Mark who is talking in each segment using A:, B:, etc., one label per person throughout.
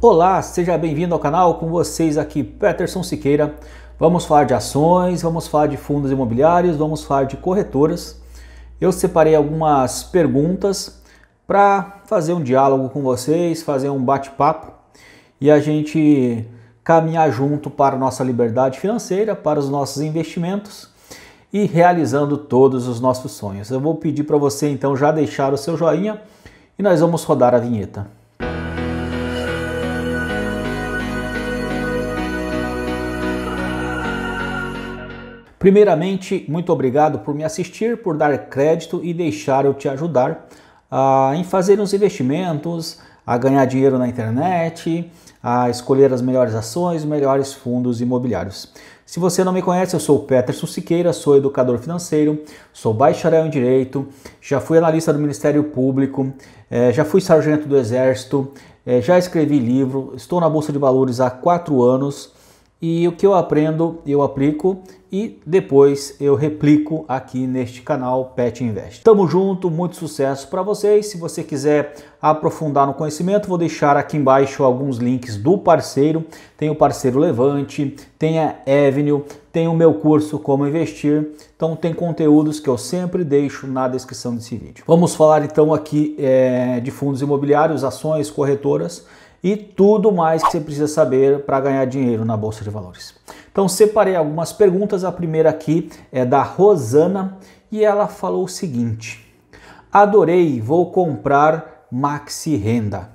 A: Olá, seja bem-vindo ao canal, com vocês aqui Peterson Siqueira. Vamos falar de ações, vamos falar de fundos imobiliários, vamos falar de corretoras. Eu separei algumas perguntas para fazer um diálogo com vocês, fazer um bate-papo e a gente caminhar junto para a nossa liberdade financeira, para os nossos investimentos e realizando todos os nossos sonhos. Eu vou pedir para você então já deixar o seu joinha e nós vamos rodar a vinheta. Primeiramente, muito obrigado por me assistir, por dar crédito e deixar eu te ajudar ah, em fazer os investimentos, a ganhar dinheiro na internet, a escolher as melhores ações, melhores fundos imobiliários. Se você não me conhece, eu sou o Peterson Siqueira, sou educador financeiro, sou bacharel em Direito, já fui analista do Ministério Público, eh, já fui sargento do Exército, eh, já escrevi livro, estou na Bolsa de Valores há quatro anos e o que eu aprendo eu aplico e depois eu replico aqui neste canal Pet Invest. Tamo junto, muito sucesso para vocês. Se você quiser aprofundar no conhecimento, vou deixar aqui embaixo alguns links do parceiro. Tem o parceiro Levante, tem a Avenue, tem o meu curso Como Investir. Então tem conteúdos que eu sempre deixo na descrição desse vídeo. Vamos falar então aqui é, de fundos imobiliários, ações, corretoras e tudo mais que você precisa saber para ganhar dinheiro na Bolsa de Valores. Então separei algumas perguntas. A primeira aqui é da Rosana e ela falou o seguinte: Adorei, vou comprar Maxi Renda.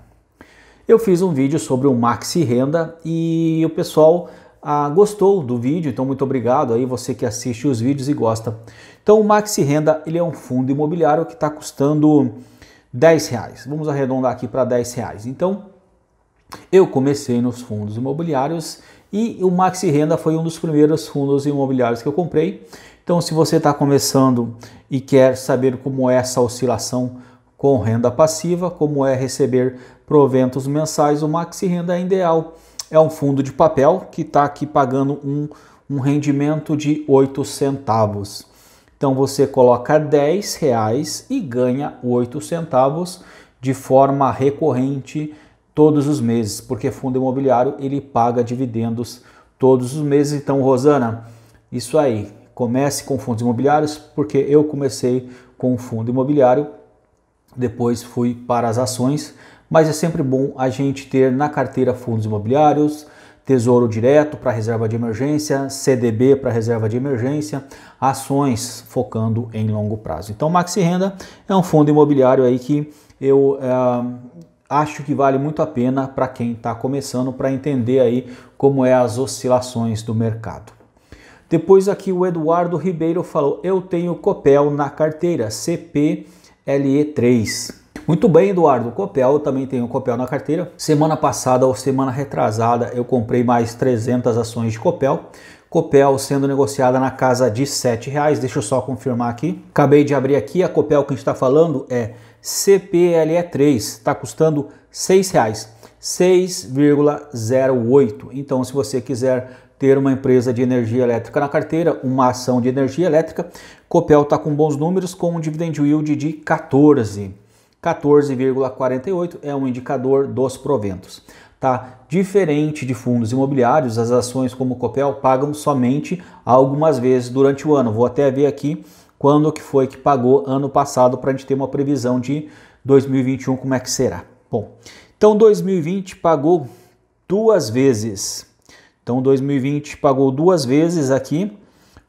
A: Eu fiz um vídeo sobre o Maxi Renda e o pessoal ah, gostou do vídeo, então muito obrigado aí você que assiste os vídeos e gosta. Então o Maxi Renda ele é um fundo imobiliário que está custando 10 reais. Vamos arredondar aqui para 10 reais. Então eu comecei nos fundos imobiliários e o Maxi Renda foi um dos primeiros fundos imobiliários que eu comprei. Então, se você está começando e quer saber como é essa oscilação com renda passiva, como é receber proventos mensais, o Maxi Renda é ideal. É um fundo de papel que está aqui pagando um, um rendimento de 8 centavos. Então você coloca 10 reais e ganha 8 centavos de forma recorrente todos os meses, porque fundo imobiliário ele paga dividendos todos os meses. Então, Rosana, isso aí, comece com fundos imobiliários, porque eu comecei com fundo imobiliário, depois fui para as ações, mas é sempre bom a gente ter na carteira fundos imobiliários, Tesouro Direto para reserva de emergência, CDB para reserva de emergência, ações focando em longo prazo. Então, Maxi Renda é um fundo imobiliário aí que eu é, acho que vale muito a pena para quem está começando para entender aí como é as oscilações do mercado. Depois aqui o Eduardo Ribeiro falou: "Eu tenho Copel na carteira CPLE3". Muito bem, Eduardo. Copel, eu também tenho Copel na carteira. Semana passada ou semana retrasada, eu comprei mais 300 ações de Copel. Copel sendo negociada na casa de R$ reais. Deixa eu só confirmar aqui. Acabei de abrir aqui. A Copel que a gente está falando é CPLE3, está custando R$ 6,08. Então, se você quiser ter uma empresa de energia elétrica na carteira, uma ação de energia elétrica, Copel está com bons números, com um dividend yield de 14. 14,48 é um indicador dos proventos. Tá? Diferente de fundos imobiliários, as ações como Copel pagam somente algumas vezes durante o ano. Vou até ver aqui quando que foi que pagou ano passado para a gente ter uma previsão de 2021 como é que será. Bom, então 2020 pagou duas vezes. Então 2020 pagou duas vezes aqui,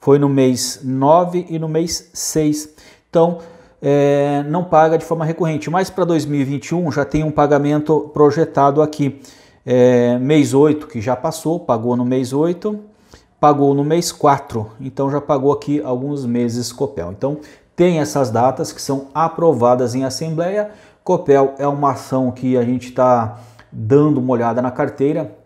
A: foi no mês 9 e no mês 6. Então é, não paga de forma recorrente, mas para 2021 já tem um pagamento projetado aqui. É, mês 8 que já passou, pagou no mês 8 pagou no mês 4, então já pagou aqui alguns meses Copel. Então tem essas datas que são aprovadas em assembleia. Copel é uma ação que a gente está dando uma olhada na carteira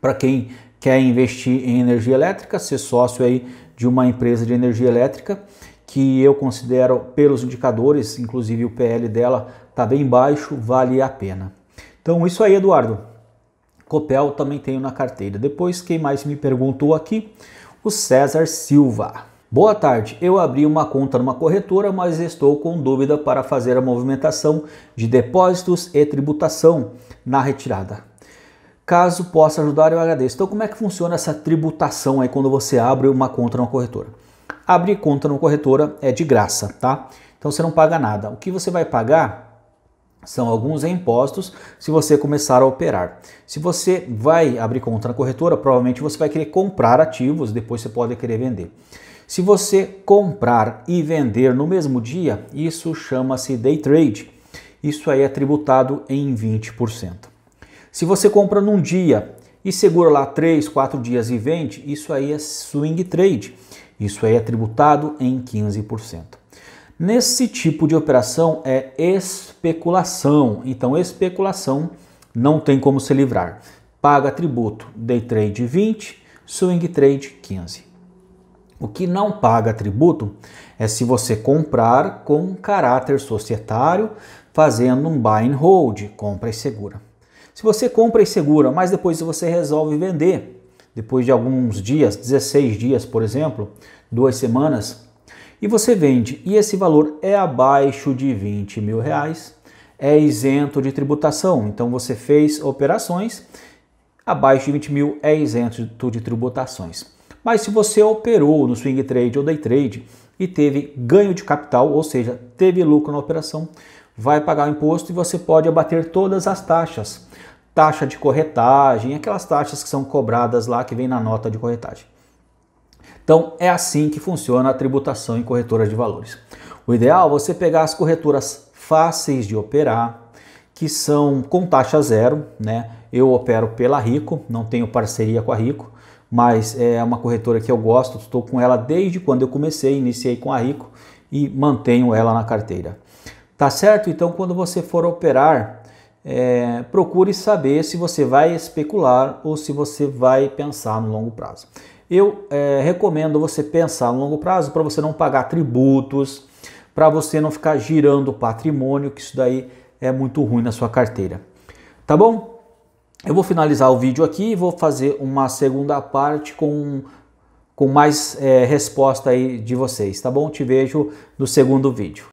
A: para quem quer investir em energia elétrica, ser sócio aí de uma empresa de energia elétrica que eu considero pelos indicadores, inclusive o PL dela está bem baixo, vale a pena. Então isso aí, Eduardo. Copel também tenho na carteira. Depois, quem mais me perguntou aqui? O César Silva. Boa tarde, eu abri uma conta numa corretora, mas estou com dúvida para fazer a movimentação de depósitos e tributação na retirada. Caso possa ajudar, eu agradeço. Então, como é que funciona essa tributação aí quando você abre uma conta numa corretora? Abrir conta numa corretora é de graça, tá? Então você não paga nada. O que você vai pagar são alguns impostos se você começar a operar. Se você vai abrir conta na corretora, provavelmente você vai querer comprar ativos, depois você pode querer vender. Se você comprar e vender no mesmo dia, isso chama-se day trade. Isso aí é tributado em 20%. Se você compra num dia e segura lá 3, 4 dias e vende, isso aí é swing trade. Isso aí é tributado em 15%. Nesse tipo de operação é especulação. Então, especulação não tem como se livrar. Paga tributo day trade 20, swing trade 15. O que não paga tributo é se você comprar com caráter societário, fazendo um buy and hold, compra e segura. Se você compra e segura, mas depois você resolve vender, depois de alguns dias, 16 dias, por exemplo, duas semanas, e você vende e esse valor é abaixo de 20 mil reais, é isento de tributação. Então você fez operações abaixo de 20 mil é isento de tributações. Mas se você operou no swing trade ou day trade e teve ganho de capital, ou seja, teve lucro na operação, vai pagar o imposto e você pode abater todas as taxas. Taxa de corretagem, aquelas taxas que são cobradas lá que vem na nota de corretagem. Então é assim que funciona a tributação em corretoras de valores. O ideal é você pegar as corretoras fáceis de operar, que são com taxa zero, né? Eu opero pela Rico, não tenho parceria com a Rico, mas é uma corretora que eu gosto, estou com ela desde quando eu comecei, iniciei com a Rico e mantenho ela na carteira. Tá certo? Então, quando você for operar, é, procure saber se você vai especular ou se você vai pensar no longo prazo eu é, recomendo você pensar a longo prazo para você não pagar tributos, para você não ficar girando patrimônio, que isso daí é muito ruim na sua carteira. Tá bom? Eu vou finalizar o vídeo aqui e vou fazer uma segunda parte com, com mais é, resposta aí de vocês, tá bom? Te vejo no segundo vídeo.